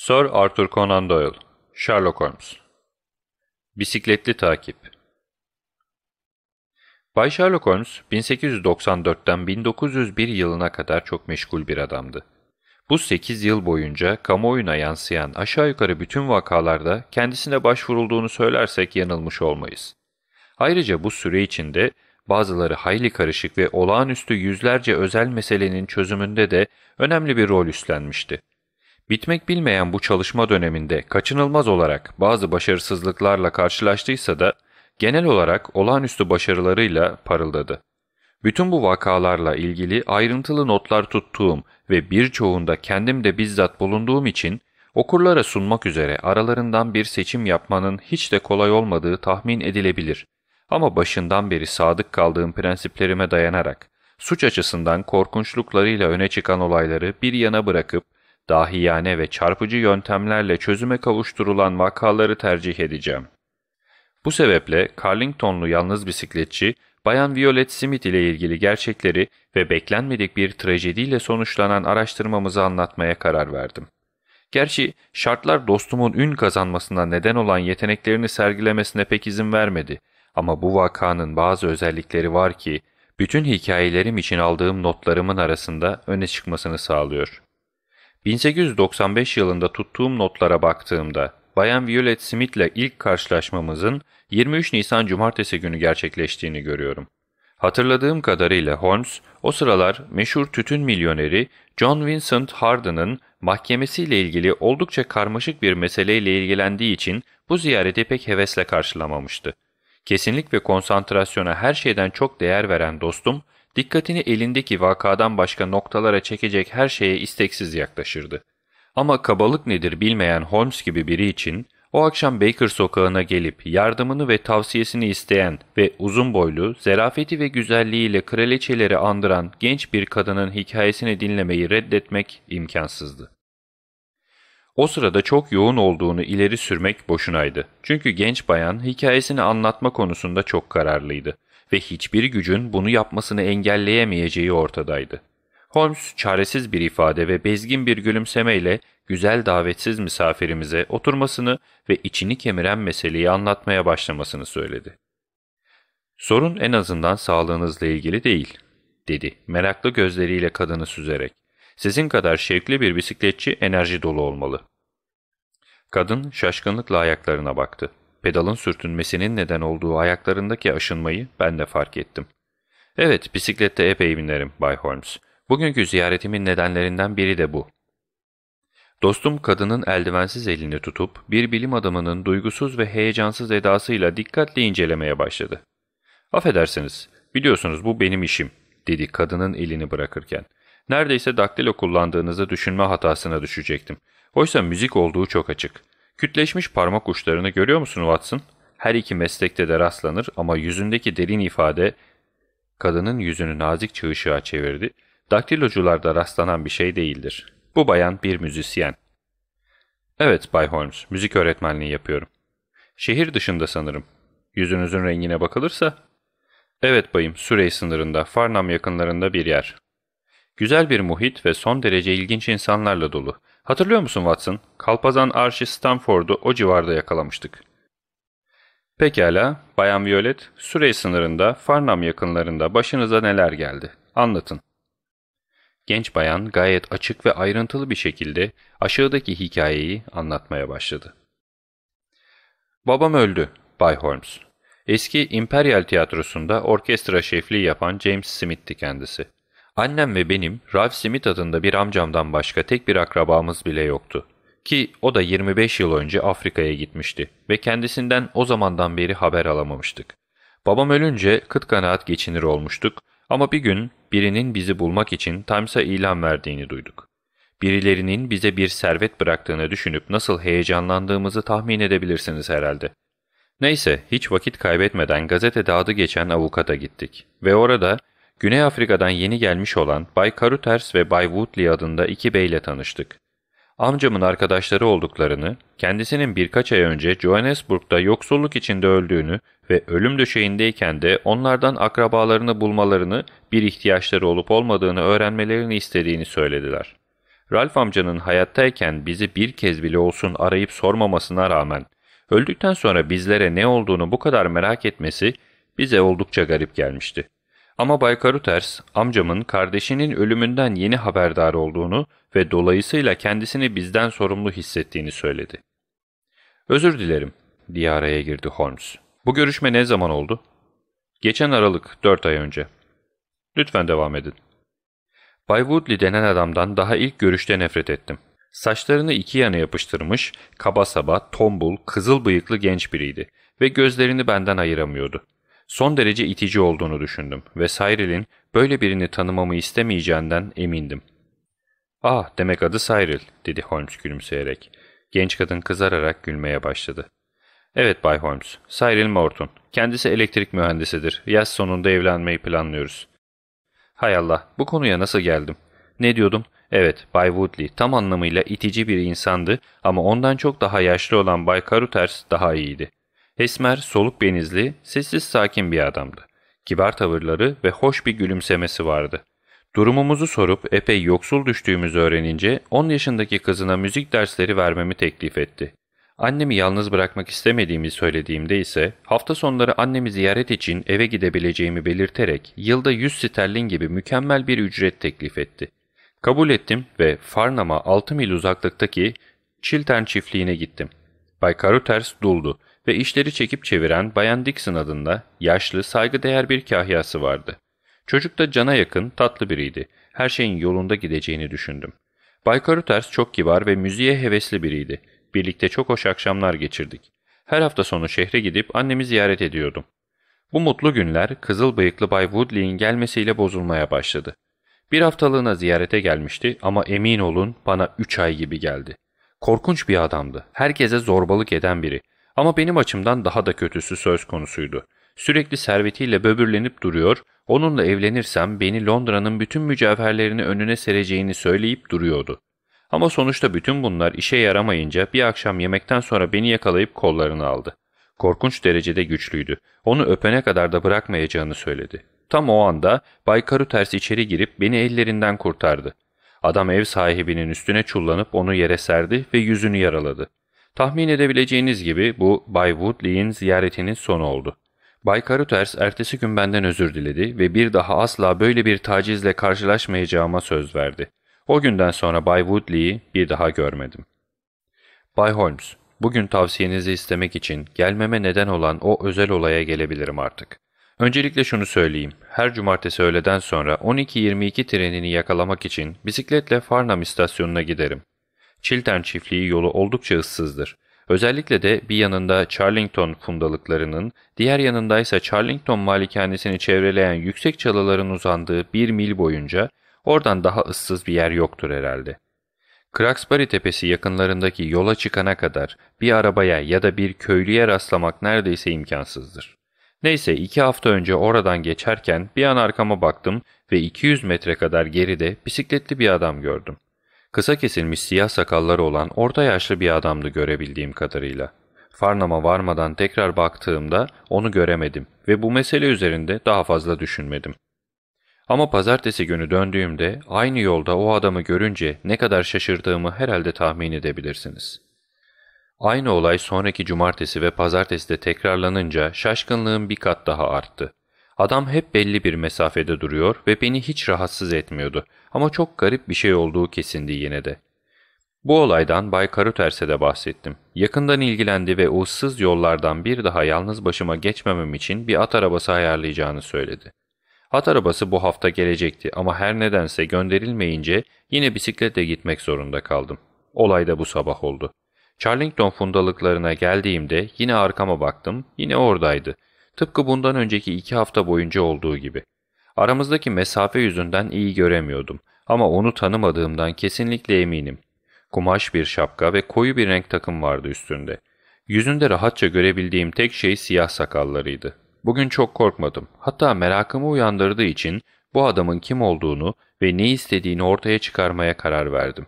Sir Arthur Conan Doyle, Sherlock Holmes Bisikletli Takip Bay Sherlock Holmes, 1894'ten 1901 yılına kadar çok meşgul bir adamdı. Bu 8 yıl boyunca kamuoyuna yansıyan aşağı yukarı bütün vakalarda kendisine başvurulduğunu söylersek yanılmış olmayız. Ayrıca bu süre içinde bazıları hayli karışık ve olağanüstü yüzlerce özel meselenin çözümünde de önemli bir rol üstlenmişti. Bitmek bilmeyen bu çalışma döneminde kaçınılmaz olarak bazı başarısızlıklarla karşılaştıysa da genel olarak olağanüstü başarılarıyla parıldadı. Bütün bu vakalarla ilgili ayrıntılı notlar tuttuğum ve birçoğunda kendim de bizzat bulunduğum için okurlara sunmak üzere aralarından bir seçim yapmanın hiç de kolay olmadığı tahmin edilebilir. Ama başından beri sadık kaldığım prensiplerime dayanarak suç açısından korkunçluklarıyla öne çıkan olayları bir yana bırakıp dahiyane ve çarpıcı yöntemlerle çözüme kavuşturulan vakaları tercih edeceğim. Bu sebeple Carlingtonlu yalnız bisikletçi, Bayan Violet Smith ile ilgili gerçekleri ve beklenmedik bir trajediyle sonuçlanan araştırmamızı anlatmaya karar verdim. Gerçi şartlar dostumun ün kazanmasına neden olan yeteneklerini sergilemesine pek izin vermedi ama bu vakanın bazı özellikleri var ki bütün hikayelerim için aldığım notlarımın arasında öne çıkmasını sağlıyor. 1895 yılında tuttuğum notlara baktığımda Bayan Violet Smith'le ilk karşılaşmamızın 23 Nisan Cumartesi günü gerçekleştiğini görüyorum. Hatırladığım kadarıyla Holmes o sıralar meşhur tütün milyoneri John Vincent Harden'ın mahkemesiyle ilgili oldukça karmaşık bir meseleyle ilgilendiği için bu ziyareti pek hevesle karşılamamıştı. Kesinlik ve konsantrasyona her şeyden çok değer veren dostum Dikkatini elindeki vakadan başka noktalara çekecek her şeye isteksiz yaklaşırdı. Ama kabalık nedir bilmeyen Holmes gibi biri için o akşam Baker sokağına gelip yardımını ve tavsiyesini isteyen ve uzun boylu, zerafeti ve güzelliğiyle kraliçeleri andıran genç bir kadının hikayesini dinlemeyi reddetmek imkansızdı. O sırada çok yoğun olduğunu ileri sürmek boşunaydı. Çünkü genç bayan hikayesini anlatma konusunda çok kararlıydı ve hiçbir gücün bunu yapmasını engelleyemeyeceği ortadaydı. Holmes çaresiz bir ifade ve bezgin bir gülümsemeyle güzel davetsiz misafirimize oturmasını ve içini kemiren meseleyi anlatmaya başlamasını söyledi. Sorun en azından sağlığınızla ilgili değil, dedi meraklı gözleriyle kadını süzerek. Sizin kadar şevkli bir bisikletçi enerji dolu olmalı. Kadın şaşkınlıkla ayaklarına baktı pedalın sürtünmesinin neden olduğu ayaklarındaki aşınmayı ben de fark ettim. Evet, bisiklette epey binerim Bay Holmes. Bugünkü ziyaretimin nedenlerinden biri de bu. Dostum kadının eldivensiz elini tutup bir bilim adamının duygusuz ve heyecansız edasıyla dikkatli incelemeye başladı. ''Affedersiniz, biliyorsunuz bu benim işim.'' dedi kadının elini bırakırken. ''Neredeyse daktilo kullandığınızı düşünme hatasına düşecektim. Oysa müzik olduğu çok açık. Kütleşmiş parmak uçlarını görüyor musun Watson? Her iki meslekte de rastlanır ama yüzündeki derin ifade kadının yüzünü nazik çığışığa çevirdi. Daktilocularda rastlanan bir şey değildir. Bu bayan bir müzisyen. Evet Bay Holmes, müzik öğretmenliği yapıyorum. Şehir dışında sanırım. Yüzünüzün rengine bakılırsa. Evet bayım, Surrey sınırında, Farnham yakınlarında bir yer. Güzel bir muhit ve son derece ilginç insanlarla dolu. Hatırlıyor musun Watson? Kalpazan Arşi Stanford'u o civarda yakalamıştık. Pekala, Bayan Violet, Sürey sınırında, Farnham yakınlarında başınıza neler geldi? Anlatın. Genç bayan gayet açık ve ayrıntılı bir şekilde aşağıdaki hikayeyi anlatmaya başladı. Babam öldü, Bay Holmes. Eski İmperial Tiyatrosu'nda orkestra şefliği yapan James Smith'ti kendisi. Annem ve benim Ralph Smith adında bir amcamdan başka tek bir akrabamız bile yoktu. Ki o da 25 yıl önce Afrika'ya gitmişti ve kendisinden o zamandan beri haber alamamıştık. Babam ölünce kıt kanaat geçinir olmuştuk ama bir gün birinin bizi bulmak için Times'a ilan verdiğini duyduk. Birilerinin bize bir servet bıraktığını düşünüp nasıl heyecanlandığımızı tahmin edebilirsiniz herhalde. Neyse hiç vakit kaybetmeden gazete adı geçen avukata gittik ve orada Güney Afrika'dan yeni gelmiş olan Bay Carruthers ve Bay Woodley adında iki beyle tanıştık. Amcamın arkadaşları olduklarını, kendisinin birkaç ay önce Johannesburg'da yoksulluk içinde öldüğünü ve ölüm döşeğindeyken de onlardan akrabalarını bulmalarını, bir ihtiyaçları olup olmadığını öğrenmelerini istediğini söylediler. Ralph amcanın hayattayken bizi bir kez bile olsun arayıp sormamasına rağmen, öldükten sonra bizlere ne olduğunu bu kadar merak etmesi bize oldukça garip gelmişti. Ama Bay Karuters, amcamın kardeşinin ölümünden yeni haberdar olduğunu ve dolayısıyla kendisini bizden sorumlu hissettiğini söyledi. Özür dilerim, diye araya girdi Holmes. Bu görüşme ne zaman oldu? Geçen Aralık, dört ay önce. Lütfen devam edin. Bay Woodley denen adamdan daha ilk görüşte nefret ettim. Saçlarını iki yana yapıştırmış, kaba saba, tombul, kızıl bıyıklı genç biriydi ve gözlerini benden ayıramıyordu son derece itici olduğunu düşündüm ve Cyril'in böyle birini tanımamı istemeyeceğinden emindim. ''Ah demek adı Cyril'' dedi Holmes gülümseyerek. Genç kadın kızararak gülmeye başladı. ''Evet Bay Holmes, Cyril Morton. Kendisi elektrik mühendisidir. Yaz sonunda evlenmeyi planlıyoruz.'' ''Hay Allah, bu konuya nasıl geldim? Ne diyordum?'' Evet, Bay Woodley tam anlamıyla itici bir insandı ama ondan çok daha yaşlı olan Bay Carruthers daha iyiydi. Esmer, soluk benizli, sessiz sakin bir adamdı. Kibar tavırları ve hoş bir gülümsemesi vardı. Durumumuzu sorup epey yoksul düştüğümüzü öğrenince 10 yaşındaki kızına müzik dersleri vermemi teklif etti. Annemi yalnız bırakmak istemediğimi söylediğimde ise hafta sonları annemi ziyaret için eve gidebileceğimi belirterek yılda 100 sterlin gibi mükemmel bir ücret teklif etti. Kabul ettim ve Farnam'a 6 mil uzaklıktaki Chiltern çiftliğine gittim. Bay Carruthers duldu ve işleri çekip çeviren Bayan Dixon adında yaşlı, saygıdeğer bir kahyası vardı. Çocuk da cana yakın, tatlı biriydi. Her şeyin yolunda gideceğini düşündüm. Bay Karuters çok kibar ve müziğe hevesli biriydi. Birlikte çok hoş akşamlar geçirdik. Her hafta sonu şehre gidip annemi ziyaret ediyordum. Bu mutlu günler kızıl bıyıklı Bay Woodley'in gelmesiyle bozulmaya başladı. Bir haftalığına ziyarete gelmişti ama emin olun bana 3 ay gibi geldi. Korkunç bir adamdı. Herkese zorbalık eden biri. Ama benim açımdan daha da kötüsü söz konusuydu. Sürekli servetiyle böbürlenip duruyor, onunla evlenirsem beni Londra'nın bütün mücevherlerini önüne sereceğini söyleyip duruyordu. Ama sonuçta bütün bunlar işe yaramayınca bir akşam yemekten sonra beni yakalayıp kollarını aldı. Korkunç derecede güçlüydü. Onu öpene kadar da bırakmayacağını söyledi. Tam o anda Bay ters içeri girip beni ellerinden kurtardı. Adam ev sahibinin üstüne çullanıp onu yere serdi ve yüzünü yaraladı. Tahmin edebileceğiniz gibi bu Bay Woodley'in ziyaretinin sonu oldu. Bay Carruthers ertesi gün benden özür diledi ve bir daha asla böyle bir tacizle karşılaşmayacağıma söz verdi. O günden sonra Bay Woodley'i bir daha görmedim. Bay Holmes, bugün tavsiyenizi istemek için gelmeme neden olan o özel olaya gelebilirim artık. Öncelikle şunu söyleyeyim, her cumartesi öğleden sonra 12.22 trenini yakalamak için bisikletle Farnham istasyonuna giderim. Chiltern çiftliği yolu oldukça ıssızdır. Özellikle de bir yanında Charlington fundalıklarının, diğer yanındaysa Charlington malikanesini çevreleyen yüksek çalıların uzandığı bir mil boyunca oradan daha ıssız bir yer yoktur herhalde. Craxbury tepesi yakınlarındaki yola çıkana kadar bir arabaya ya da bir köylüye rastlamak neredeyse imkansızdır. Neyse iki hafta önce oradan geçerken bir an arkama baktım ve 200 metre kadar geride bisikletli bir adam gördüm. Kısa kesilmiş siyah sakalları olan orta yaşlı bir adamdı görebildiğim kadarıyla. Farnama varmadan tekrar baktığımda onu göremedim ve bu mesele üzerinde daha fazla düşünmedim. Ama pazartesi günü döndüğümde aynı yolda o adamı görünce ne kadar şaşırdığımı herhalde tahmin edebilirsiniz. Aynı olay sonraki cumartesi ve pazartesi de tekrarlanınca şaşkınlığım bir kat daha arttı. Adam hep belli bir mesafede duruyor ve beni hiç rahatsız etmiyordu ama çok garip bir şey olduğu kesindi yine de. Bu olaydan Bay Karuters'e de bahsettim. Yakından ilgilendi ve uğursuz yollardan bir daha yalnız başıma geçmemem için bir at arabası ayarlayacağını söyledi. At arabası bu hafta gelecekti ama her nedense gönderilmeyince yine bisikletle gitmek zorunda kaldım. Olay da bu sabah oldu. Charlington fundalıklarına geldiğimde yine arkama baktım, yine oradaydı Tıpkı bundan önceki iki hafta boyunca olduğu gibi. Aramızdaki mesafe yüzünden iyi göremiyordum ama onu tanımadığımdan kesinlikle eminim. Kumaş bir şapka ve koyu bir renk takım vardı üstünde. Yüzünde rahatça görebildiğim tek şey siyah sakallarıydı. Bugün çok korkmadım. Hatta merakımı uyandırdığı için bu adamın kim olduğunu ve ne istediğini ortaya çıkarmaya karar verdim.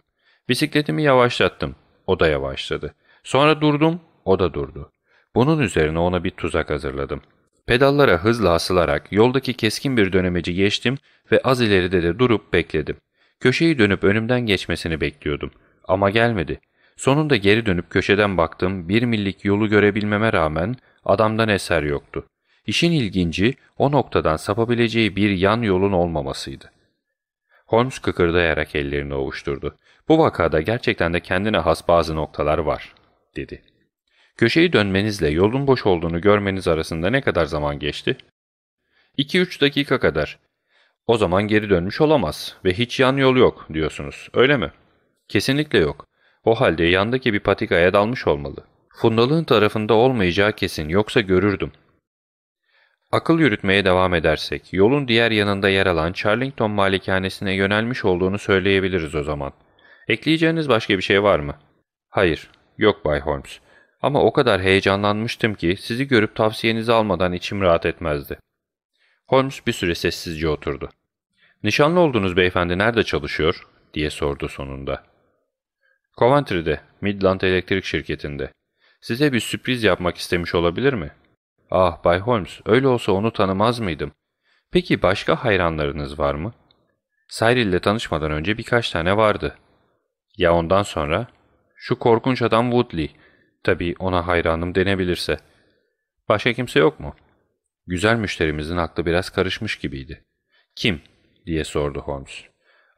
Bisikletimi yavaşlattım. O da yavaşladı. Sonra durdum, o da durdu. Bunun üzerine ona bir tuzak hazırladım. Pedallara hızla asılarak yoldaki keskin bir dönemeci geçtim ve az ileride de durup bekledim. Köşeyi dönüp önümden geçmesini bekliyordum. Ama gelmedi. Sonunda geri dönüp köşeden baktım, bir millik yolu görebilmeme rağmen adamdan eser yoktu. İşin ilginci o noktadan sapabileceği bir yan yolun olmamasıydı. Holmes kıkırdayarak ellerini ovuşturdu. Bu vakada gerçekten de kendine has bazı noktalar var, dedi. Köşeyi dönmenizle yolun boş olduğunu görmeniz arasında ne kadar zaman geçti? 2-3 dakika kadar. O zaman geri dönmüş olamaz ve hiç yan yol yok diyorsunuz, öyle mi? Kesinlikle yok. O halde yandaki bir patikaya dalmış olmalı. Fundalığın tarafında olmayacağı kesin yoksa görürdüm. Akıl yürütmeye devam edersek, yolun diğer yanında yer alan Charlington malikanesine yönelmiş olduğunu söyleyebiliriz o zaman. Ekleyeceğiniz başka bir şey var mı? Hayır, yok Bay Holmes. Ama o kadar heyecanlanmıştım ki sizi görüp tavsiyenizi almadan içim rahat etmezdi. Holmes bir süre sessizce oturdu. Nişanlı olduğunuz beyefendi nerede çalışıyor? diye sordu sonunda. Coventry'de, Midland Elektrik Şirketi'nde. Size bir sürpriz yapmak istemiş olabilir mi? Ah Bay Holmes, öyle olsa onu tanımaz mıydım? Peki başka hayranlarınız var mı? Cyril ile tanışmadan önce birkaç tane vardı. Ya ondan sonra? Şu korkunç adam Woodley. Tabii ona hayranım denebilirse. Başka kimse yok mu? Güzel müşterimizin aklı biraz karışmış gibiydi. Kim? diye sordu Holmes.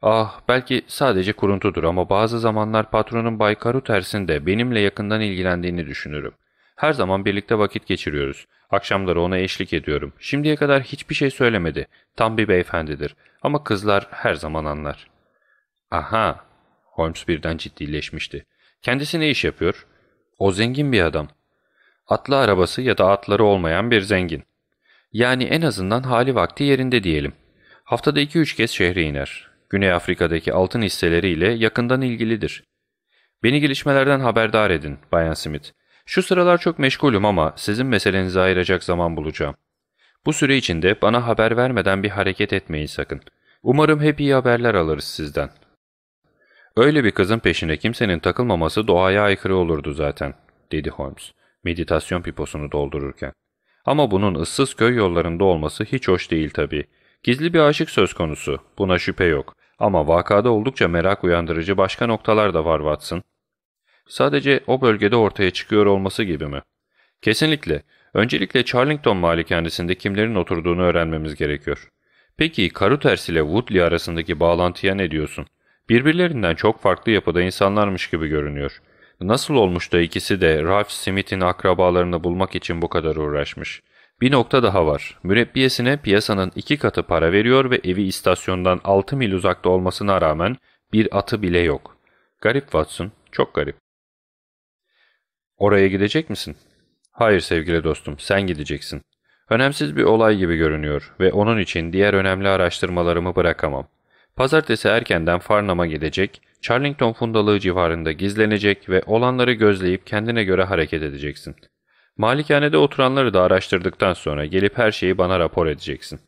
Ah belki sadece kuruntudur ama bazı zamanlar patronun Bay Caruthers'in de benimle yakından ilgilendiğini düşünürüm. Her zaman birlikte vakit geçiriyoruz. Akşamları ona eşlik ediyorum. Şimdiye kadar hiçbir şey söylemedi. Tam bir beyefendidir. Ama kızlar her zaman anlar. Aha! Holmes birden ciddileşmişti. Kendisi ne iş yapıyor? O zengin bir adam. Atlı arabası ya da atları olmayan bir zengin. Yani en azından hali vakti yerinde diyelim. Haftada iki üç kez şehre iner. Güney Afrika'daki altın hisseleriyle yakından ilgilidir. Beni gelişmelerden haberdar edin Bayan Smith. Şu sıralar çok meşgulüm ama sizin meselenizi ayıracak zaman bulacağım. Bu süre içinde bana haber vermeden bir hareket etmeyin sakın. Umarım hep iyi haberler alırız sizden. Öyle bir kızın peşine kimsenin takılmaması doğaya aykırı olurdu zaten, dedi Holmes meditasyon piposunu doldururken. Ama bunun ıssız köy yollarında olması hiç hoş değil tabii. Gizli bir aşık söz konusu, buna şüphe yok. Ama vakada oldukça merak uyandırıcı başka noktalar da var Watson. Sadece o bölgede ortaya çıkıyor olması gibi mi? Kesinlikle. Öncelikle Charlington malikanesinde kimlerin oturduğunu öğrenmemiz gerekiyor. Peki Karuters ile Woodley arasındaki bağlantıya ne diyorsun? Birbirlerinden çok farklı yapıda insanlarmış gibi görünüyor. Nasıl olmuş da ikisi de Ralph Smith'in akrabalarını bulmak için bu kadar uğraşmış. Bir nokta daha var. Mürebbiyesine piyasanın iki katı para veriyor ve evi istasyondan 6 mil uzakta olmasına rağmen bir atı bile yok. Garip Watson, çok garip. Oraya gidecek misin? Hayır sevgili dostum, sen gideceksin. Önemsiz bir olay gibi görünüyor ve onun için diğer önemli araştırmalarımı bırakamam. Pazartesi erkenden Farnam'a gidecek, Charlington fundalığı civarında gizlenecek ve olanları gözleyip kendine göre hareket edeceksin. Malikanede oturanları da araştırdıktan sonra gelip her şeyi bana rapor edeceksin.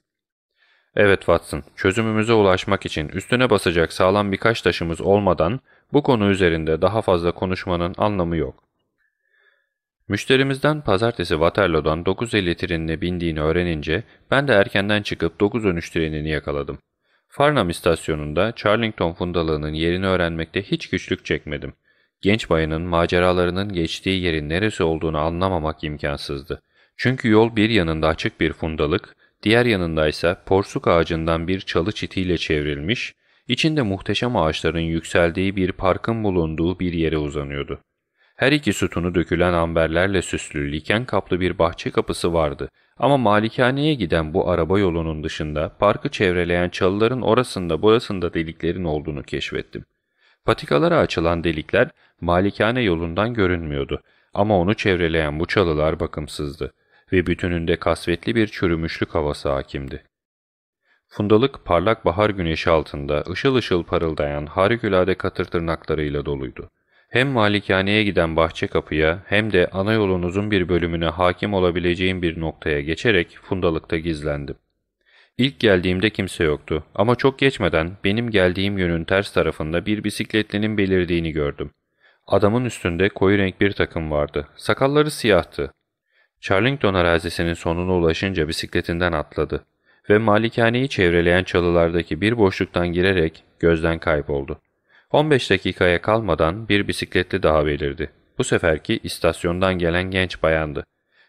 Evet Watson, çözümümüze ulaşmak için üstüne basacak sağlam birkaç taşımız olmadan bu konu üzerinde daha fazla konuşmanın anlamı yok. Müşterimizden pazartesi Waterloo'dan 9.50 trenine bindiğini öğrenince ben de erkenden çıkıp 9.13 trenini yakaladım. Farnham istasyonunda Charlington fundalığının yerini öğrenmekte hiç güçlük çekmedim. Genç bayanın maceralarının geçtiği yerin neresi olduğunu anlamamak imkansızdı. Çünkü yol bir yanında açık bir fundalık, diğer yanında ise porsuk ağacından bir çalı çitiyle çevrilmiş, içinde muhteşem ağaçların yükseldiği bir parkın bulunduğu bir yere uzanıyordu. Her iki sütunu dökülen amberlerle süslü liken kaplı bir bahçe kapısı vardı ama malikaneye giden bu araba yolunun dışında parkı çevreleyen çalıların orasında burasında deliklerin olduğunu keşfettim. Patikalara açılan delikler malikane yolundan görünmüyordu ama onu çevreleyen bu çalılar bakımsızdı ve bütününde kasvetli bir çürümüşlük havası hakimdi. Fundalık parlak bahar güneşi altında ışıl ışıl parıldayan harikulade katır tırnaklarıyla doluydu. Hem malikaneye giden bahçe kapıya hem de ana yolun uzun bir bölümüne hakim olabileceğim bir noktaya geçerek fundalıkta gizlendim. İlk geldiğimde kimse yoktu ama çok geçmeden benim geldiğim yönün ters tarafında bir bisikletlinin belirdiğini gördüm. Adamın üstünde koyu renk bir takım vardı. Sakalları siyahtı. Charlington arazisinin sonuna ulaşınca bisikletinden atladı ve malikaneyi çevreleyen çalılardaki bir boşluktan girerek gözden kayboldu. 15 dakikaya kalmadan bir bisikletli daha belirdi. Bu seferki istasyondan gelen genç bayandı.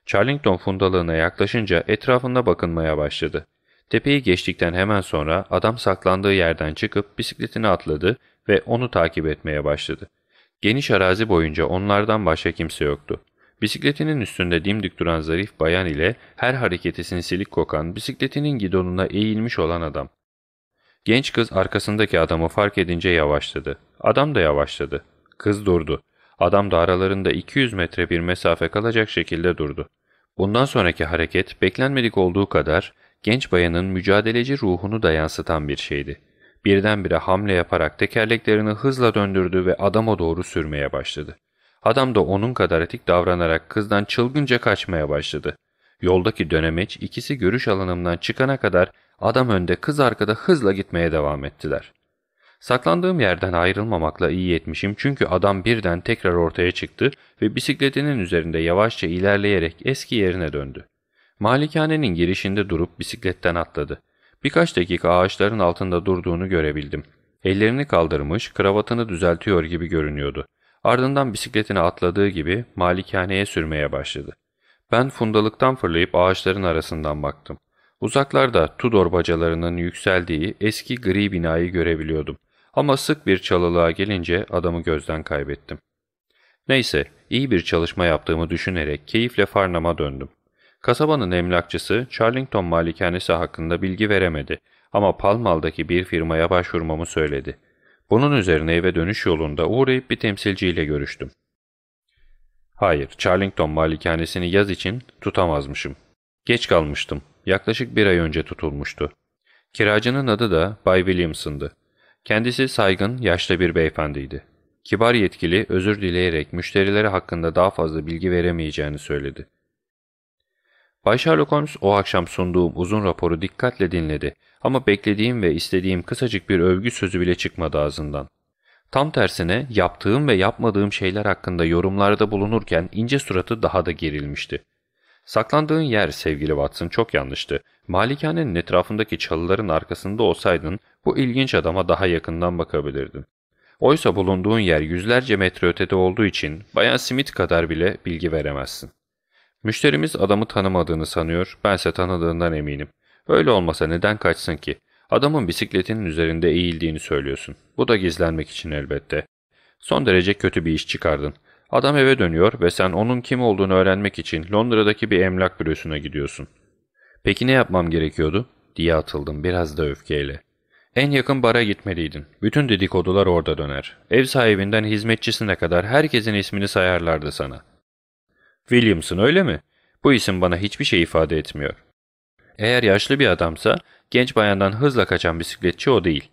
Charlington fundalığına yaklaşınca etrafında bakınmaya başladı. Tepeyi geçtikten hemen sonra adam saklandığı yerden çıkıp bisikletini atladı ve onu takip etmeye başladı. Geniş arazi boyunca onlardan başka kimse yoktu. Bisikletinin üstünde dimdik duran zarif bayan ile her hareketi sinsilik kokan bisikletinin gidonuna eğilmiş olan adam. Genç kız arkasındaki adamı fark edince yavaşladı. Adam da yavaşladı. Kız durdu. Adam da aralarında 200 metre bir mesafe kalacak şekilde durdu. Bundan sonraki hareket beklenmedik olduğu kadar genç bayanın mücadeleci ruhunu da yansıtan bir şeydi. Birdenbire hamle yaparak tekerleklerini hızla döndürdü ve adama doğru sürmeye başladı. Adam da onun kadar etik davranarak kızdan çılgınca kaçmaya başladı. Yoldaki dönemeç ikisi görüş alanımdan çıkana kadar Adam önde kız arkada hızla gitmeye devam ettiler. Saklandığım yerden ayrılmamakla iyi etmişim çünkü adam birden tekrar ortaya çıktı ve bisikletinin üzerinde yavaşça ilerleyerek eski yerine döndü. Malikanenin girişinde durup bisikletten atladı. Birkaç dakika ağaçların altında durduğunu görebildim. Ellerini kaldırmış, kravatını düzeltiyor gibi görünüyordu. Ardından bisikletine atladığı gibi malikaneye sürmeye başladı. Ben fundalıktan fırlayıp ağaçların arasından baktım. Uzaklarda Tudor bacalarının yükseldiği eski gri binayı görebiliyordum ama sık bir çalılığa gelince adamı gözden kaybettim. Neyse, iyi bir çalışma yaptığımı düşünerek keyifle Farnam'a döndüm. Kasabanın emlakçısı Charlington malikanesi hakkında bilgi veremedi ama Palmal'daki bir firmaya başvurmamı söyledi. Bunun üzerine eve dönüş yolunda uğrayıp bir temsilciyle görüştüm. Hayır, Charlington malikanesini yaz için tutamazmışım. Geç kalmıştım yaklaşık bir ay önce tutulmuştu. Kiracının adı da Bay Williamson'dı. Kendisi saygın, yaşlı bir beyefendiydi. Kibar yetkili özür dileyerek müşterileri hakkında daha fazla bilgi veremeyeceğini söyledi. Bay Sherlock Holmes o akşam sunduğum uzun raporu dikkatle dinledi ama beklediğim ve istediğim kısacık bir övgü sözü bile çıkmadı ağzından. Tam tersine yaptığım ve yapmadığım şeyler hakkında yorumlarda bulunurken ince suratı daha da gerilmişti. Saklandığın yer sevgili Watson çok yanlıştı. Malikanenin etrafındaki çalıların arkasında olsaydın bu ilginç adama daha yakından bakabilirdin. Oysa bulunduğun yer yüzlerce metre ötede olduğu için Bayan Smith kadar bile bilgi veremezsin. Müşterimiz adamı tanımadığını sanıyor, bense tanıdığından eminim. Öyle olmasa neden kaçsın ki? Adamın bisikletinin üzerinde eğildiğini söylüyorsun. Bu da gizlenmek için elbette. Son derece kötü bir iş çıkardın. Adam eve dönüyor ve sen onun kim olduğunu öğrenmek için Londra'daki bir emlak bürosuna gidiyorsun. Peki ne yapmam gerekiyordu? diye atıldım biraz da öfkeyle. En yakın bara gitmeliydin. Bütün dedikodular orada döner. Ev sahibinden hizmetçisine kadar herkesin ismini sayarlardı sana. Williamson öyle mi? Bu isim bana hiçbir şey ifade etmiyor. Eğer yaşlı bir adamsa genç bayandan hızla kaçan bisikletçi o değil.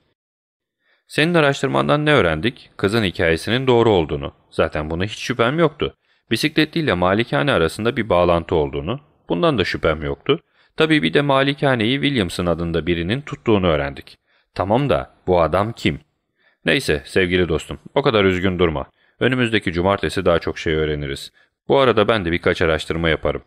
Senin araştırmandan ne öğrendik? Kızın hikayesinin doğru olduğunu. Zaten buna hiç şüphem yoktu. Bisikletliyle malikane arasında bir bağlantı olduğunu. Bundan da şüphem yoktu. Tabii bir de malikaneyi Williamson adında birinin tuttuğunu öğrendik. Tamam da bu adam kim? Neyse sevgili dostum o kadar üzgün durma. Önümüzdeki cumartesi daha çok şey öğreniriz. Bu arada ben de birkaç araştırma yaparım.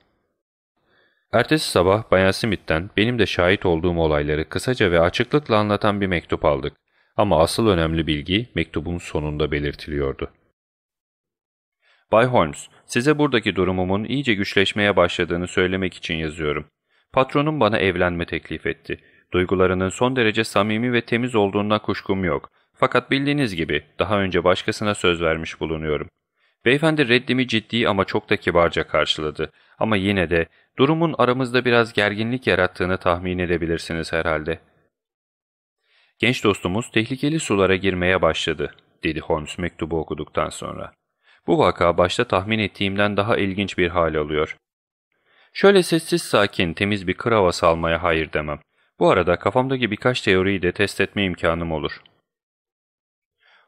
Ertesi sabah Bayan Smith'ten benim de şahit olduğum olayları kısaca ve açıklıkla anlatan bir mektup aldık. Ama asıl önemli bilgi mektubun sonunda belirtiliyordu. Bay Holmes, size buradaki durumumun iyice güçleşmeye başladığını söylemek için yazıyorum. Patronum bana evlenme teklif etti. Duygularının son derece samimi ve temiz olduğundan kuşkum yok. Fakat bildiğiniz gibi daha önce başkasına söz vermiş bulunuyorum. Beyefendi reddimi ciddi ama çok da kibarca karşıladı. Ama yine de durumun aramızda biraz gerginlik yarattığını tahmin edebilirsiniz herhalde.'' Genç dostumuz tehlikeli sulara girmeye başladı, dedi Holmes mektubu okuduktan sonra. Bu vaka başta tahmin ettiğimden daha ilginç bir hal alıyor. Şöyle sessiz sakin, temiz bir krava salmaya hayır demem. Bu arada kafamdaki birkaç teoriyi de test etme imkanım olur.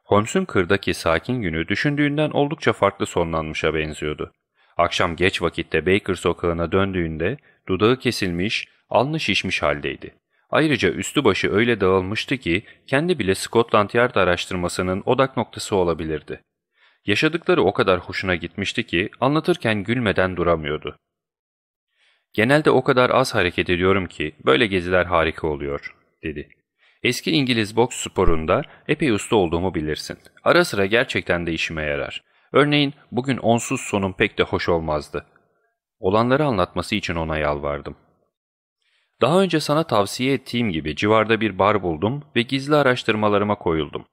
Holmes'un kırdaki sakin günü düşündüğünden oldukça farklı sonlanmışa benziyordu. Akşam geç vakitte Baker sokağına döndüğünde dudağı kesilmiş, alnı şişmiş haldeydi. Ayrıca üstü başı öyle dağılmıştı ki kendi bile Scotland Yard araştırmasının odak noktası olabilirdi. Yaşadıkları o kadar hoşuna gitmişti ki anlatırken gülmeden duramıyordu. Genelde o kadar az hareket ediyorum ki böyle geziler harika oluyor, dedi. Eski İngiliz boks sporunda epey usta olduğumu bilirsin. Ara sıra gerçekten de işime yarar. Örneğin bugün onsuz sonum pek de hoş olmazdı. Olanları anlatması için ona yalvardım. Daha önce sana tavsiye ettiğim gibi civarda bir bar buldum ve gizli araştırmalarıma koyuldum.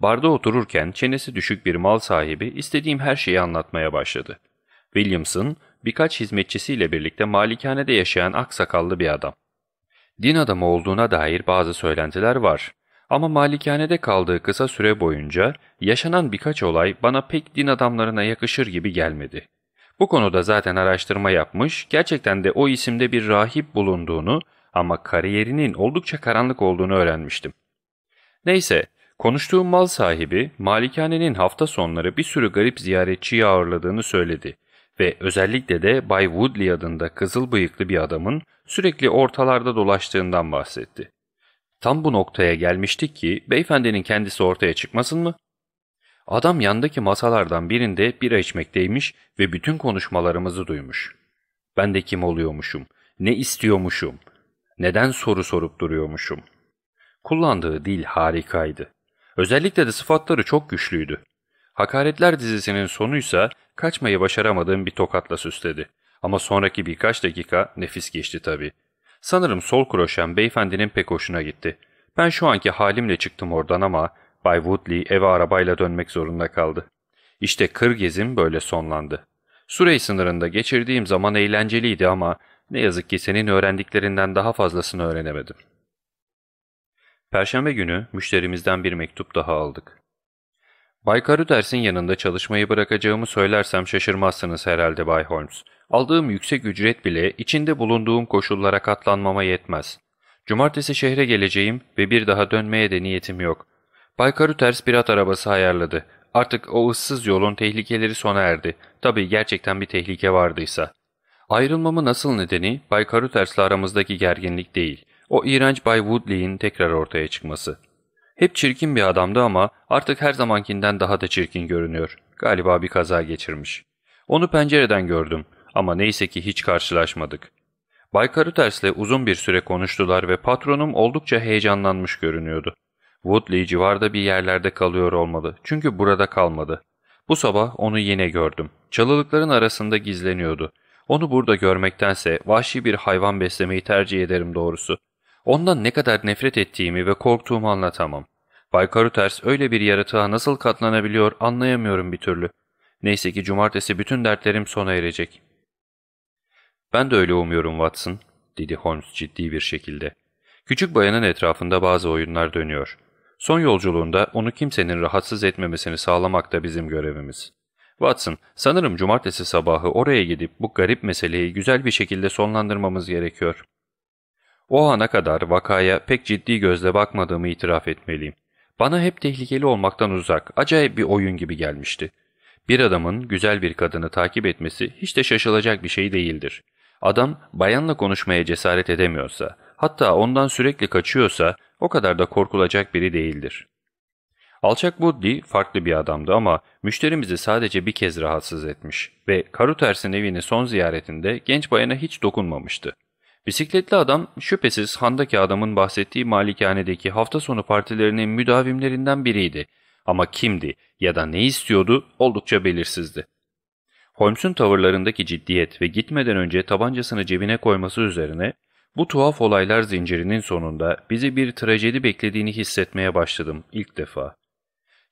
Barda otururken çenesi düşük bir mal sahibi istediğim her şeyi anlatmaya başladı. Williamson birkaç hizmetçisiyle birlikte malikanede yaşayan aksakallı bir adam. Din adamı olduğuna dair bazı söylentiler var ama malikanede kaldığı kısa süre boyunca yaşanan birkaç olay bana pek din adamlarına yakışır gibi gelmedi. Bu konuda zaten araştırma yapmış, gerçekten de o isimde bir rahip bulunduğunu ama kariyerinin oldukça karanlık olduğunu öğrenmiştim. Neyse, konuştuğum mal sahibi, malikanenin hafta sonları bir sürü garip ziyaretçiyi ağırladığını söyledi ve özellikle de Bay Woodley adında kızıl bıyıklı bir adamın sürekli ortalarda dolaştığından bahsetti. Tam bu noktaya gelmiştik ki beyefendinin kendisi ortaya çıkmasın mı? Adam yandaki masalardan birinde bira içmekteymiş ve bütün konuşmalarımızı duymuş. Ben de kim oluyormuşum, ne istiyormuşum, neden soru sorup duruyormuşum. Kullandığı dil harikaydı. Özellikle de sıfatları çok güçlüydü. Hakaretler dizisinin sonuysa kaçmayı başaramadığım bir tokatla süsledi. Ama sonraki birkaç dakika nefis geçti tabii. Sanırım sol kroşem beyefendinin pek hoşuna gitti. Ben şu anki halimle çıktım oradan ama Bay Woodley eve arabayla dönmek zorunda kaldı. İşte kır gezim böyle sonlandı. Surey sınırında geçirdiğim zaman eğlenceliydi ama ne yazık ki senin öğrendiklerinden daha fazlasını öğrenemedim. Perşembe günü müşterimizden bir mektup daha aldık. Bay Karuders'in yanında çalışmayı bırakacağımı söylersem şaşırmazsınız herhalde Bay Holmes. Aldığım yüksek ücret bile içinde bulunduğum koşullara katlanmama yetmez. Cumartesi şehre geleceğim ve bir daha dönmeye de niyetim yok. Baykar Üters bir at arabası ayarladı. Artık o ıssız yolun tehlikeleri sona erdi. Tabii gerçekten bir tehlike vardıysa. Ayrılmamın asıl nedeni Bay Karuters'le aramızdaki gerginlik değil, o iğrenç Bay Woodley'in tekrar ortaya çıkması. Hep çirkin bir adamdı ama artık her zamankinden daha da çirkin görünüyor. Galiba bir kaza geçirmiş. Onu pencereden gördüm ama neyse ki hiç karşılaşmadık. Bay Karuters'le uzun bir süre konuştular ve patronum oldukça heyecanlanmış görünüyordu. Woodley civarda bir yerlerde kalıyor olmalı çünkü burada kalmadı. Bu sabah onu yine gördüm. Çalılıkların arasında gizleniyordu. Onu burada görmektense vahşi bir hayvan beslemeyi tercih ederim doğrusu. Ondan ne kadar nefret ettiğimi ve korktuğumu anlatamam. Bay Karuters öyle bir yaratığa nasıl katlanabiliyor anlayamıyorum bir türlü. Neyse ki cumartesi bütün dertlerim sona erecek. Ben de öyle umuyorum Watson, dedi Holmes ciddi bir şekilde. Küçük bayanın etrafında bazı oyunlar dönüyor. Son yolculuğunda onu kimsenin rahatsız etmemesini sağlamak da bizim görevimiz. Watson, sanırım cumartesi sabahı oraya gidip bu garip meseleyi güzel bir şekilde sonlandırmamız gerekiyor. O ana kadar vakaya pek ciddi gözle bakmadığımı itiraf etmeliyim. Bana hep tehlikeli olmaktan uzak, acayip bir oyun gibi gelmişti. Bir adamın güzel bir kadını takip etmesi hiç de şaşılacak bir şey değildir. Adam bayanla konuşmaya cesaret edemiyorsa, hatta ondan sürekli kaçıyorsa o kadar da korkulacak biri değildir. Alçak Budli farklı bir adamdı ama müşterimizi sadece bir kez rahatsız etmiş ve Karuters'in evini son ziyaretinde genç bayana hiç dokunmamıştı. Bisikletli adam şüphesiz handaki adamın bahsettiği malikanedeki hafta sonu partilerinin müdavimlerinden biriydi ama kimdi ya da ne istiyordu oldukça belirsizdi. Holmes'un tavırlarındaki ciddiyet ve gitmeden önce tabancasını cebine koyması üzerine bu tuhaf olaylar zincirinin sonunda bizi bir trajedi beklediğini hissetmeye başladım ilk defa.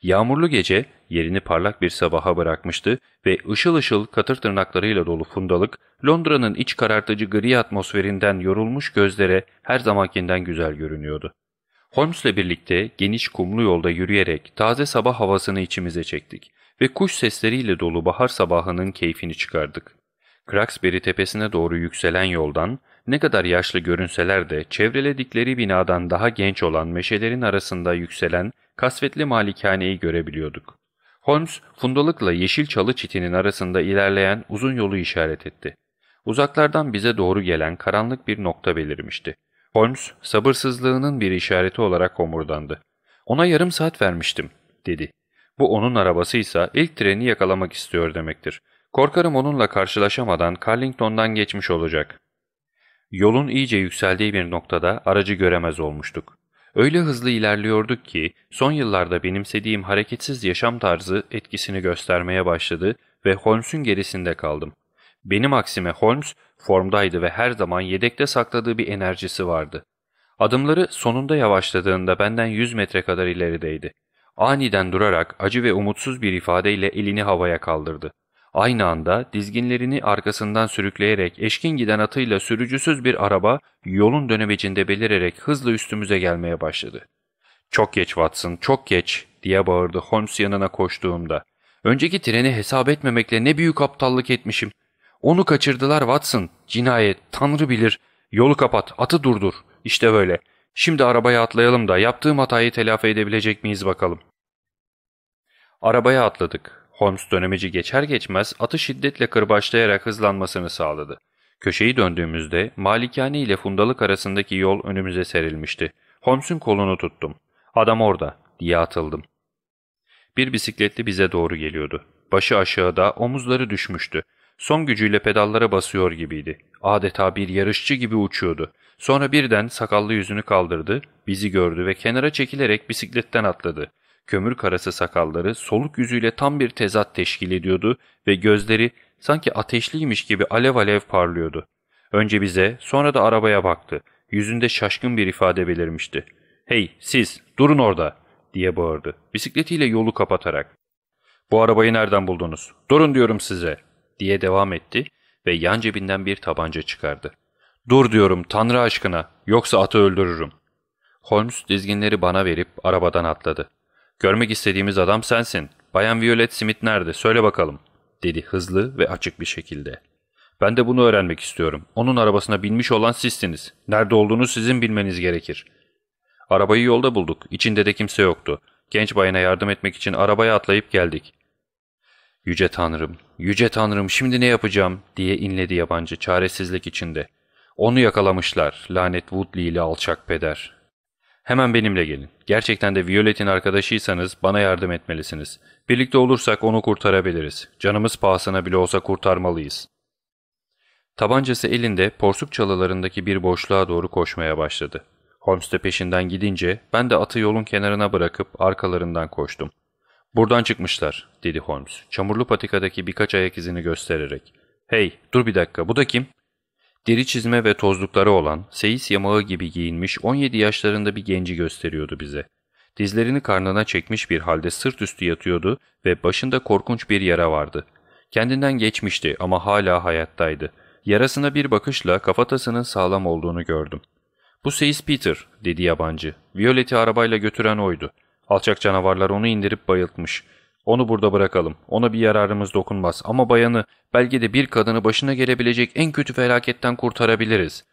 Yağmurlu gece yerini parlak bir sabaha bırakmıştı ve ışıl ışıl katır tırnaklarıyla dolu fundalık Londra'nın iç karartıcı gri atmosferinden yorulmuş gözlere her zamankinden güzel görünüyordu. Holmes'le birlikte geniş kumlu yolda yürüyerek taze sabah havasını içimize çektik ve kuş sesleriyle dolu bahar sabahının keyfini çıkardık. Craxbury tepesine doğru yükselen yoldan ne kadar yaşlı görünseler de çevreledikleri binadan daha genç olan meşelerin arasında yükselen kasvetli malikaneyi görebiliyorduk. Holmes, fundalıkla yeşil çalı çitinin arasında ilerleyen uzun yolu işaret etti. Uzaklardan bize doğru gelen karanlık bir nokta belirmişti. Holmes, sabırsızlığının bir işareti olarak homurdandı. Ona yarım saat vermiştim, dedi. Bu onun arabasıysa ilk treni yakalamak istiyor demektir. Korkarım onunla karşılaşamadan Carlington'dan geçmiş olacak. Yolun iyice yükseldiği bir noktada aracı göremez olmuştuk. Öyle hızlı ilerliyorduk ki son yıllarda benimsediğim hareketsiz yaşam tarzı etkisini göstermeye başladı ve Holmes'un gerisinde kaldım. Benim aksime Holmes formdaydı ve her zaman yedekte sakladığı bir enerjisi vardı. Adımları sonunda yavaşladığında benden 100 metre kadar ilerideydi. Aniden durarak acı ve umutsuz bir ifadeyle elini havaya kaldırdı. Aynı anda dizginlerini arkasından sürükleyerek eşkin giden atıyla sürücüsüz bir araba yolun dönemecinde belirerek hızla üstümüze gelmeye başladı. ''Çok geç Watson, çok geç!'' diye bağırdı Holmes yanına koştuğumda. ''Önceki treni hesap etmemekle ne büyük aptallık etmişim. Onu kaçırdılar Watson. Cinayet, tanrı bilir. Yolu kapat, atı durdur. İşte böyle. Şimdi arabaya atlayalım da yaptığım hatayı telafi edebilecek miyiz bakalım.'' Arabaya atladık. Holmes dönemeci geçer geçmez atı şiddetle kırbaçlayarak hızlanmasını sağladı. Köşeyi döndüğümüzde malikane ile fundalık arasındaki yol önümüze serilmişti. Holmes'un kolunu tuttum. Adam orada diye atıldım. Bir bisikletli bize doğru geliyordu. Başı aşağıda, omuzları düşmüştü. Son gücüyle pedallara basıyor gibiydi. Adeta bir yarışçı gibi uçuyordu. Sonra birden sakallı yüzünü kaldırdı, bizi gördü ve kenara çekilerek bisikletten atladı kömür karası sakalları soluk yüzüyle tam bir tezat teşkil ediyordu ve gözleri sanki ateşliymiş gibi alev alev parlıyordu. Önce bize, sonra da arabaya baktı. Yüzünde şaşkın bir ifade belirmişti. ''Hey siz, durun orada!'' diye bağırdı, bisikletiyle yolu kapatarak. ''Bu arabayı nereden buldunuz? Durun diyorum size!'' diye devam etti ve yan cebinden bir tabanca çıkardı. ''Dur diyorum Tanrı aşkına, yoksa atı öldürürüm.'' Holmes dizginleri bana verip arabadan atladı. Görmek istediğimiz adam sensin. Bayan Violet Smith nerede? Söyle bakalım." dedi hızlı ve açık bir şekilde. Ben de bunu öğrenmek istiyorum. Onun arabasına binmiş olan sizsiniz. Nerede olduğunu sizin bilmeniz gerekir. Arabayı yolda bulduk. İçinde de kimse yoktu. Genç bayana yardım etmek için arabaya atlayıp geldik. Yüce Tanrım, Yüce Tanrım şimdi ne yapacağım diye inledi yabancı çaresizlik içinde. Onu yakalamışlar lanet Woodley ile alçak peder. Hemen benimle gelin. Gerçekten de Violet'in arkadaşıysanız bana yardım etmelisiniz. Birlikte olursak onu kurtarabiliriz. Canımız pahasına bile olsa kurtarmalıyız. Tabancası elinde porsuk çalılarındaki bir boşluğa doğru koşmaya başladı. Holmes de peşinden gidince ben de atı yolun kenarına bırakıp arkalarından koştum. ''Buradan çıkmışlar.'' dedi Holmes, çamurlu patikadaki birkaç ayak izini göstererek. ''Hey, dur bir dakika, bu da kim?'' Deri çizme ve tozlukları olan, seyis yamağı gibi giyinmiş 17 yaşlarında bir genci gösteriyordu bize. Dizlerini karnına çekmiş bir halde sırt üstü yatıyordu ve başında korkunç bir yara vardı. Kendinden geçmişti ama hala hayattaydı. Yarasına bir bakışla kafatasının sağlam olduğunu gördüm. ''Bu seyis Peter'' dedi yabancı. Violet'i arabayla götüren oydu. Alçak canavarlar onu indirip bayıltmış. Onu burada bırakalım. Ona bir yararımız dokunmaz ama bayanı belki de bir kadını başına gelebilecek en kötü felaketten kurtarabiliriz.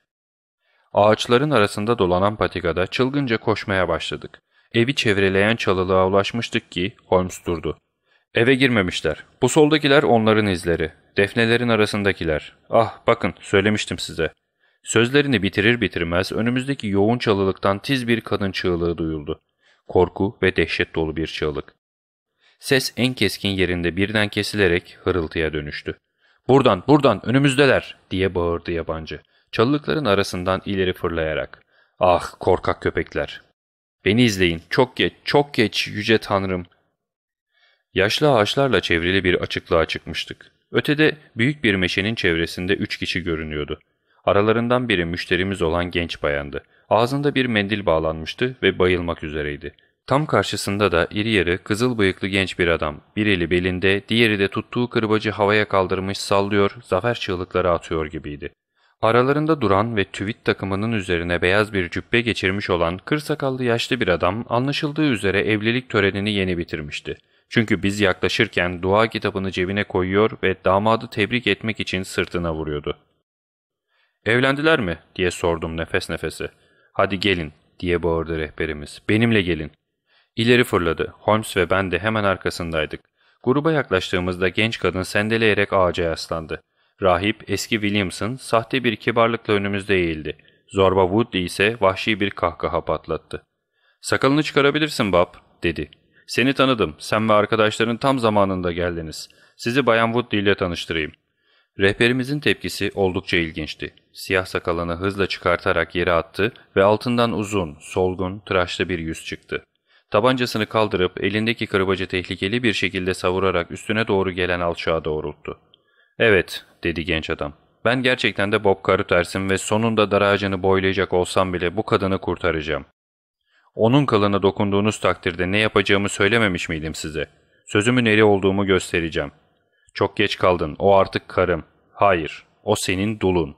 Ağaçların arasında dolanan patikada çılgınca koşmaya başladık. Evi çevreleyen çalılığa ulaşmıştık ki Holmes durdu. Eve girmemişler. Bu soldakiler onların izleri. Defnelerin arasındakiler. Ah bakın söylemiştim size. Sözlerini bitirir bitirmez önümüzdeki yoğun çalılıktan tiz bir kadın çığlığı duyuldu. Korku ve dehşet dolu bir çığlık. Ses en keskin yerinde birden kesilerek hırıltıya dönüştü. ''Buradan, buradan, önümüzdeler!'' diye bağırdı yabancı. Çalılıkların arasından ileri fırlayarak. ''Ah, korkak köpekler!'' ''Beni izleyin, çok geç, çok geç, yüce tanrım!'' Yaşlı ağaçlarla çevrili bir açıklığa çıkmıştık. Ötede büyük bir meşenin çevresinde üç kişi görünüyordu. Aralarından biri müşterimiz olan genç bayandı. Ağzında bir mendil bağlanmıştı ve bayılmak üzereydi. Tam karşısında da iri yarı, kızıl bıyıklı genç bir adam. Bir eli belinde, diğeri de tuttuğu kırbacı havaya kaldırmış sallıyor, zafer çığlıkları atıyor gibiydi. Aralarında duran ve tüvit takımının üzerine beyaz bir cübbe geçirmiş olan kır sakallı yaşlı bir adam anlaşıldığı üzere evlilik törenini yeni bitirmişti. Çünkü biz yaklaşırken dua kitabını cebine koyuyor ve damadı tebrik etmek için sırtına vuruyordu. ''Evlendiler mi?'' diye sordum nefes nefese. ''Hadi gelin'' diye bağırdı rehberimiz. ''Benimle gelin.'' İleri fırladı. Holmes ve ben de hemen arkasındaydık. Gruba yaklaştığımızda genç kadın sendeleyerek ağaca yaslandı. Rahip, eski Williamson, sahte bir kibarlıkla önümüzde eğildi. Zorba Woodley ise vahşi bir kahkaha patlattı. ''Sakalını çıkarabilirsin Bob.'' dedi. ''Seni tanıdım. Sen ve arkadaşların tam zamanında geldiniz. Sizi Bayan Woodley ile tanıştırayım.'' Rehberimizin tepkisi oldukça ilginçti. Siyah sakalını hızla çıkartarak yere attı ve altından uzun, solgun, tıraşlı bir yüz çıktı. Tabancasını kaldırıp elindeki kırbacı tehlikeli bir şekilde savurarak üstüne doğru gelen alçağa doğrulttu. ''Evet'' dedi genç adam. ''Ben gerçekten de Bob Caruthers'im ve sonunda dar boylayacak olsam bile bu kadını kurtaracağım. Onun kılına dokunduğunuz takdirde ne yapacağımı söylememiş miydim size? Sözümün eri olduğumu göstereceğim. Çok geç kaldın, o artık karım. Hayır, o senin dulun.''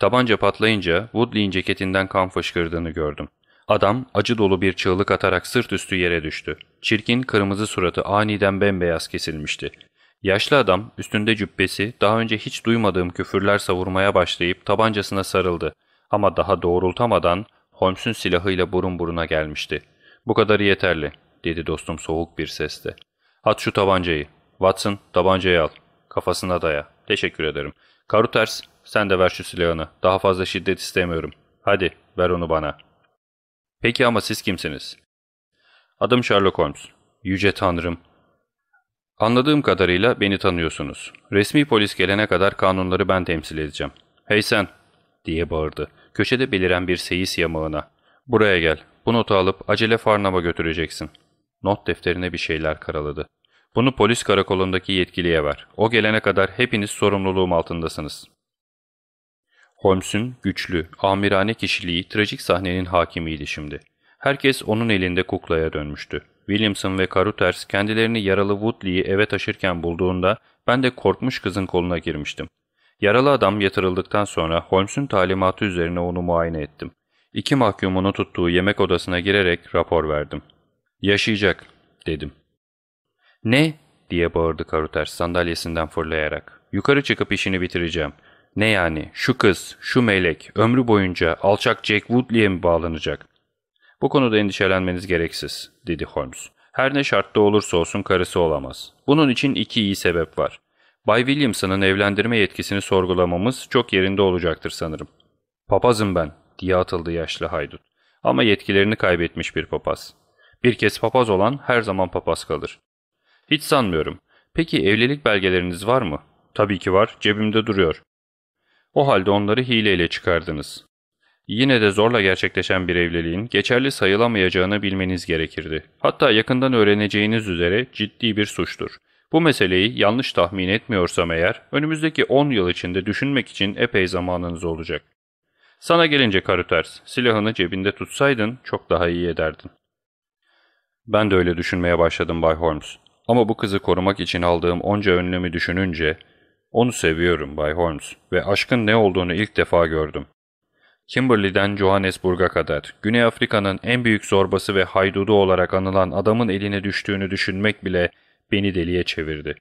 Tabanca patlayınca Woodley'in ceketinden kan fışkırdığını gördüm. Adam acı dolu bir çığlık atarak sırt üstü yere düştü. Çirkin kırmızı suratı aniden bembeyaz kesilmişti. Yaşlı adam üstünde cübbesi daha önce hiç duymadığım küfürler savurmaya başlayıp tabancasına sarıldı. Ama daha doğrultamadan Holmes'un silahıyla burun buruna gelmişti. ''Bu kadarı yeterli.'' dedi dostum soğuk bir sesle. ''At şu tabancayı. Watson tabancayı al. Kafasına daya. Teşekkür ederim. Karuters sen de ver şu silahını. Daha fazla şiddet istemiyorum. Hadi ver onu bana.'' Peki ama siz kimsiniz? Adım Sherlock Holmes. Yüce Tanrım. Anladığım kadarıyla beni tanıyorsunuz. Resmi polis gelene kadar kanunları ben temsil edeceğim. Hey sen! diye bağırdı. Köşede beliren bir seyis yamağına. Buraya gel. Bu notu alıp acele Farnam'a götüreceksin. Not defterine bir şeyler karaladı. Bunu polis karakolundaki yetkiliye ver. O gelene kadar hepiniz sorumluluğum altındasınız. Holmes'un güçlü, amirane kişiliği trajik sahnenin hakimiydi şimdi. Herkes onun elinde kuklaya dönmüştü. Williamson ve Carruthers kendilerini yaralı Woodley'i eve taşırken bulduğunda ben de korkmuş kızın koluna girmiştim. Yaralı adam yatırıldıktan sonra Holmes'un talimatı üzerine onu muayene ettim. İki mahkumunu tuttuğu yemek odasına girerek rapor verdim. ''Yaşayacak.'' dedim. ''Ne?'' diye bağırdı Carruthers sandalyesinden fırlayarak. ''Yukarı çıkıp işini bitireceğim.'' Ne yani şu kız, şu melek ömrü boyunca alçak Jack Woodley'e mi bağlanacak? Bu konuda endişelenmeniz gereksiz, dedi Holmes. Her ne şartta olursa olsun karısı olamaz. Bunun için iki iyi sebep var. Bay Williamson'ın evlendirme yetkisini sorgulamamız çok yerinde olacaktır sanırım. Papazım ben, diye atıldı yaşlı haydut. Ama yetkilerini kaybetmiş bir papaz. Bir kez papaz olan her zaman papaz kalır. Hiç sanmıyorum. Peki evlilik belgeleriniz var mı? Tabii ki var, cebimde duruyor. O halde onları hileyle çıkardınız. Yine de zorla gerçekleşen bir evliliğin geçerli sayılamayacağını bilmeniz gerekirdi. Hatta yakından öğreneceğiniz üzere ciddi bir suçtur. Bu meseleyi yanlış tahmin etmiyorsam eğer, önümüzdeki 10 yıl içinde düşünmek için epey zamanınız olacak. Sana gelince Karuters, silahını cebinde tutsaydın çok daha iyi ederdin. Ben de öyle düşünmeye başladım Bay Holmes. Ama bu kızı korumak için aldığım onca önlemi düşününce onu seviyorum Bay Holmes ve aşkın ne olduğunu ilk defa gördüm. Kimberley'den Johannesburg'a kadar Güney Afrika'nın en büyük zorbası ve haydudu olarak anılan adamın eline düştüğünü düşünmek bile beni deliye çevirdi.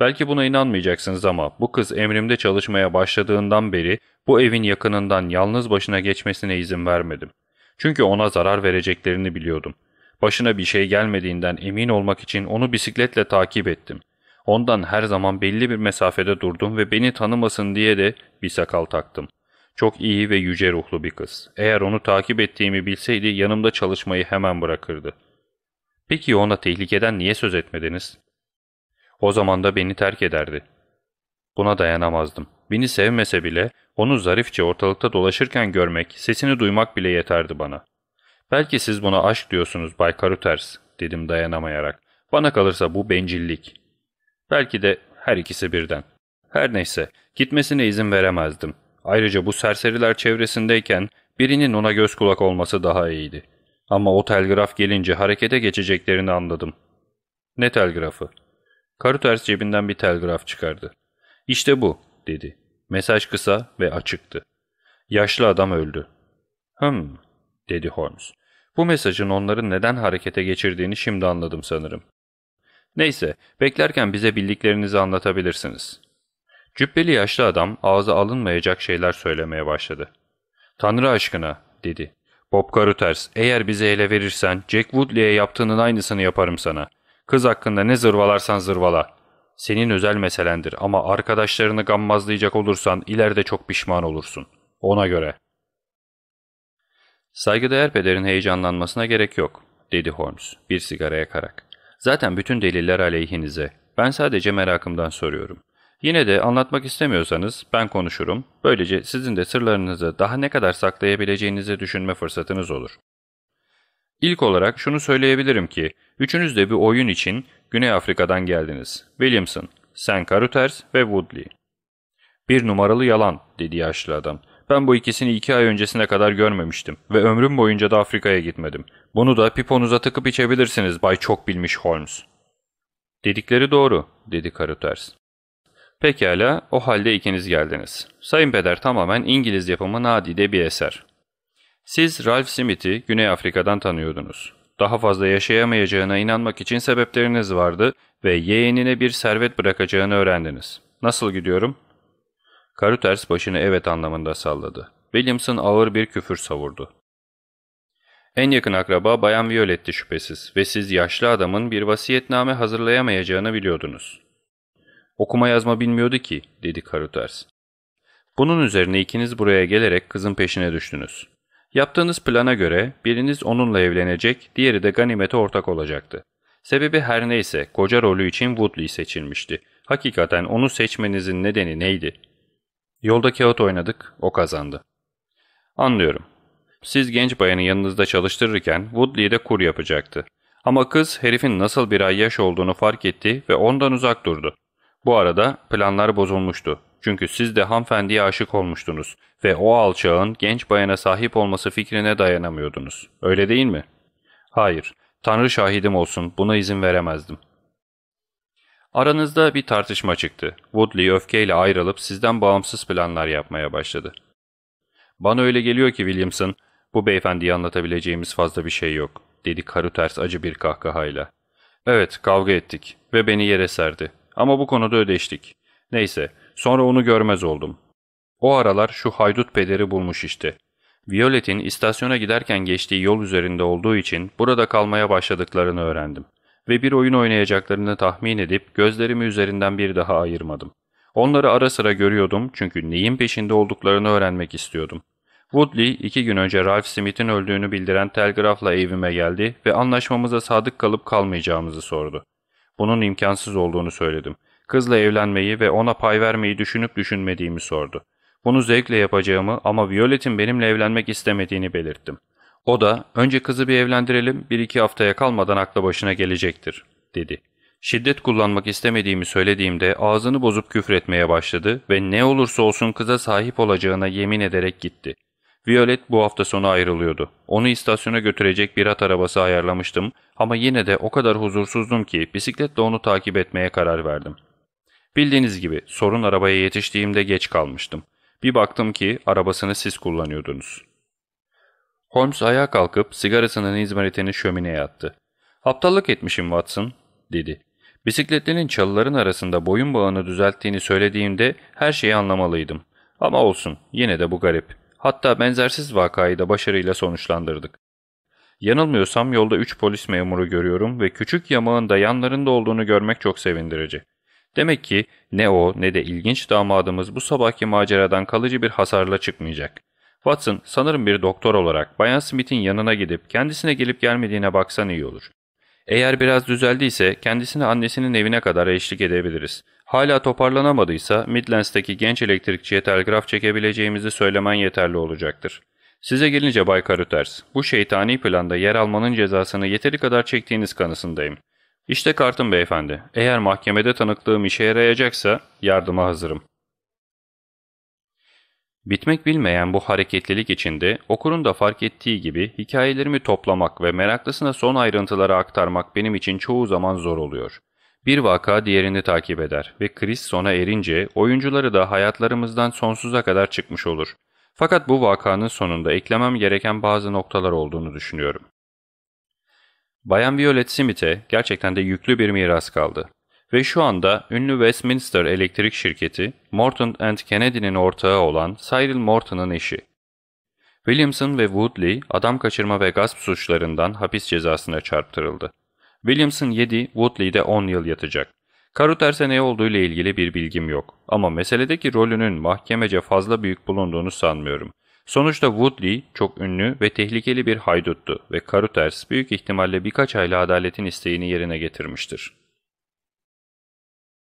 Belki buna inanmayacaksınız ama bu kız emrimde çalışmaya başladığından beri bu evin yakınından yalnız başına geçmesine izin vermedim. Çünkü ona zarar vereceklerini biliyordum. Başına bir şey gelmediğinden emin olmak için onu bisikletle takip ettim. Ondan her zaman belli bir mesafede durdum ve beni tanımasın diye de bir sakal taktım. Çok iyi ve yüce ruhlu bir kız. Eğer onu takip ettiğimi bilseydi yanımda çalışmayı hemen bırakırdı. Peki ona tehlikeden niye söz etmediniz? O zaman da beni terk ederdi. Buna dayanamazdım. Beni sevmese bile onu zarifçe ortalıkta dolaşırken görmek, sesini duymak bile yeterdi bana. Belki siz buna aşk diyorsunuz Bay Karuters, dedim dayanamayarak. Bana kalırsa bu bencillik. Belki de her ikisi birden. Her neyse, gitmesine izin veremezdim. Ayrıca bu serseriler çevresindeyken birinin ona göz kulak olması daha iyiydi. Ama o telgraf gelince harekete geçeceklerini anladım. Ne telgrafı? Karuters cebinden bir telgraf çıkardı. İşte bu, dedi. Mesaj kısa ve açıktı. Yaşlı adam öldü. Hım, dedi Holmes. Bu mesajın onları neden harekete geçirdiğini şimdi anladım sanırım. Neyse, beklerken bize bildiklerinizi anlatabilirsiniz. Cübbeli yaşlı adam ağza alınmayacak şeyler söylemeye başladı. Tanrı aşkına, dedi. Bob Carruthers, eğer bize ele verirsen Jack Woodley'e yaptığının aynısını yaparım sana. Kız hakkında ne zırvalarsan zırvala. Senin özel meselendir ama arkadaşlarını gammazlayacak olursan ileride çok pişman olursun. Ona göre. Saygıdeğer pederin heyecanlanmasına gerek yok, dedi Holmes bir sigara yakarak. Zaten bütün deliller aleyhinize. Ben sadece merakımdan soruyorum. Yine de anlatmak istemiyorsanız ben konuşurum. Böylece sizin de sırlarınızı daha ne kadar saklayabileceğinizi düşünme fırsatınız olur. İlk olarak şunu söyleyebilirim ki, üçünüz de bir oyun için Güney Afrika'dan geldiniz. Williamson, Sen Carruthers ve Woodley. Bir numaralı yalan, dedi yaşlı adam. Ben bu ikisini iki ay öncesine kadar görmemiştim ve ömrüm boyunca da Afrika'ya gitmedim. Bunu da piponuza tıkıp içebilirsiniz Bay Çok Bilmiş Holmes. Dedikleri doğru, dedi karı Pekala, o halde ikiniz geldiniz. Sayın Peder tamamen İngiliz yapımı nadide bir eser. Siz Ralph Smith'i Güney Afrika'dan tanıyordunuz. Daha fazla yaşayamayacağına inanmak için sebepleriniz vardı ve yeğenine bir servet bırakacağını öğrendiniz. Nasıl gidiyorum? Carruthers başını evet anlamında salladı. Williamson ağır bir küfür savurdu. En yakın akraba Bayan Violet'ti şüphesiz ve siz yaşlı adamın bir vasiyetname hazırlayamayacağını biliyordunuz. Okuma yazma bilmiyordu ki, dedi Carruthers. Bunun üzerine ikiniz buraya gelerek kızın peşine düştünüz. Yaptığınız plana göre biriniz onunla evlenecek, diğeri de ganimete ortak olacaktı. Sebebi her neyse koca rolü için Woodley seçilmişti. Hakikaten onu seçmenizin nedeni neydi? Yolda kağıt oynadık, o kazandı. Anlıyorum. Siz genç bayanı yanınızda çalıştırırken Woodley de kur yapacaktı. Ama kız herifin nasıl bir yaş olduğunu fark etti ve ondan uzak durdu. Bu arada planlar bozulmuştu. Çünkü siz de hanımefendiye aşık olmuştunuz ve o alçağın genç bayana sahip olması fikrine dayanamıyordunuz. Öyle değil mi? Hayır, Tanrı şahidim olsun buna izin veremezdim.'' Aranızda bir tartışma çıktı. Woodley öfkeyle ayrılıp sizden bağımsız planlar yapmaya başladı. Bana öyle geliyor ki Williamson, bu beyefendiye anlatabileceğimiz fazla bir şey yok, dedi karı ters acı bir kahkahayla. Evet, kavga ettik ve beni yere serdi. Ama bu konuda ödeştik. Neyse, sonra onu görmez oldum. O aralar şu haydut pederi bulmuş işte. Violet'in istasyona giderken geçtiği yol üzerinde olduğu için burada kalmaya başladıklarını öğrendim ve bir oyun oynayacaklarını tahmin edip gözlerimi üzerinden bir daha ayırmadım. Onları ara sıra görüyordum çünkü neyin peşinde olduklarını öğrenmek istiyordum. Woodley iki gün önce Ralph Smith'in öldüğünü bildiren telgrafla evime geldi ve anlaşmamıza sadık kalıp kalmayacağımızı sordu. Bunun imkansız olduğunu söyledim. Kızla evlenmeyi ve ona pay vermeyi düşünüp düşünmediğimi sordu. Bunu zevkle yapacağımı ama Violet'in benimle evlenmek istemediğini belirttim. O da önce kızı bir evlendirelim bir iki haftaya kalmadan akla başına gelecektir dedi. Şiddet kullanmak istemediğimi söylediğimde ağzını bozup küfretmeye başladı ve ne olursa olsun kıza sahip olacağına yemin ederek gitti. Violet bu hafta sonu ayrılıyordu. Onu istasyona götürecek bir at arabası ayarlamıştım ama yine de o kadar huzursuzdum ki bisikletle onu takip etmeye karar verdim. Bildiğiniz gibi sorun arabaya yetiştiğimde geç kalmıştım. Bir baktım ki arabasını siz kullanıyordunuz. Holmes ayağa kalkıp sigarasının izmaritini şömineye attı. ''Aptallık etmişim Watson.'' dedi. Bisikletlinin çalıların arasında boyun bağını düzelttiğini söylediğimde her şeyi anlamalıydım. Ama olsun yine de bu garip. Hatta benzersiz vakayı da başarıyla sonuçlandırdık. Yanılmıyorsam yolda 3 polis memuru görüyorum ve küçük yamağın da yanlarında olduğunu görmek çok sevindirici. Demek ki ne o ne de ilginç damadımız bu sabahki maceradan kalıcı bir hasarla çıkmayacak. Watson sanırım bir doktor olarak Bayan Smith'in yanına gidip kendisine gelip gelmediğine baksan iyi olur. Eğer biraz düzeldiyse kendisini annesinin evine kadar eşlik edebiliriz. Hala toparlanamadıysa Midlands'teki genç elektrikçiye telgraf çekebileceğimizi söylemen yeterli olacaktır. Size gelince Bay Karuters, bu şeytani planda yer almanın cezasını yeteri kadar çektiğiniz kanısındayım. İşte kartım beyefendi. Eğer mahkemede tanıklığım işe yarayacaksa yardıma hazırım. Bitmek bilmeyen bu hareketlilik içinde okurun da fark ettiği gibi hikayelerimi toplamak ve meraklısına son ayrıntıları aktarmak benim için çoğu zaman zor oluyor. Bir vaka diğerini takip eder ve kriz sona erince oyuncuları da hayatlarımızdan sonsuza kadar çıkmış olur. Fakat bu vakanın sonunda eklemem gereken bazı noktalar olduğunu düşünüyorum. Bayan Violet Smith'e gerçekten de yüklü bir miras kaldı ve şu anda ünlü Westminster Elektrik Şirketi, Morton and Kennedy'nin ortağı olan Cyril Morton'ın eşi. Williamson ve Woodley adam kaçırma ve gasp suçlarından hapis cezasına çarptırıldı. Williamson 7, Woodley de 10 yıl yatacak. Karuterse ne olduğuyla ilgili bir bilgim yok ama meseledeki rolünün mahkemece fazla büyük bulunduğunu sanmıyorum. Sonuçta Woodley çok ünlü ve tehlikeli bir hayduttu ve Karuters büyük ihtimalle birkaç ayla adaletin isteğini yerine getirmiştir.